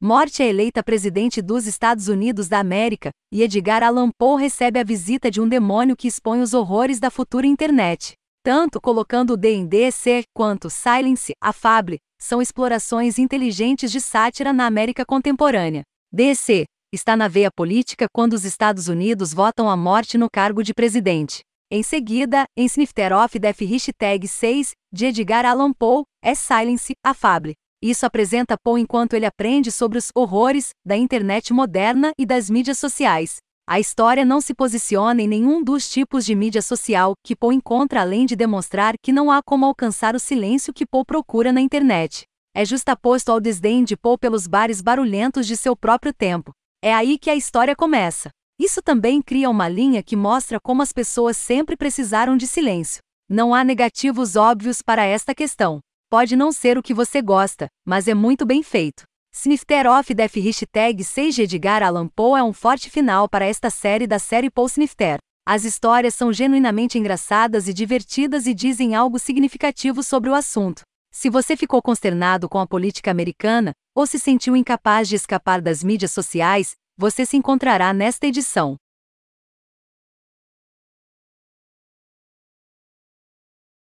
Morte é eleita presidente dos Estados Unidos da América, e Edgar Allan Poe recebe a visita de um demônio que expõe os horrores da futura internet. Tanto colocando o C quanto Silence, a Fable, são explorações inteligentes de sátira na América contemporânea. DC está na veia política quando os Estados Unidos votam a morte no cargo de presidente. Em seguida, em Snifter of Death hashtag 6, de Edgar Allan Poe, é Silence, a Fable. Isso apresenta Paul enquanto ele aprende sobre os horrores da internet moderna e das mídias sociais. A história não se posiciona em nenhum dos tipos de mídia social que Poe encontra além de demonstrar que não há como alcançar o silêncio que Poe procura na internet. É justaposto ao desdém de Poe pelos bares barulhentos de seu próprio tempo. É aí que a história começa. Isso também cria uma linha que mostra como as pessoas sempre precisaram de silêncio. Não há negativos óbvios para esta questão. Pode não ser o que você gosta, mas é muito bem feito. Snifter of Death Hashtag 6 Edgar Allan Poe é um forte final para esta série da série Poe Snifter. As histórias são genuinamente engraçadas e divertidas e dizem algo significativo sobre o assunto. Se você ficou consternado com a política americana, ou se sentiu incapaz de escapar das mídias sociais, você se encontrará nesta edição.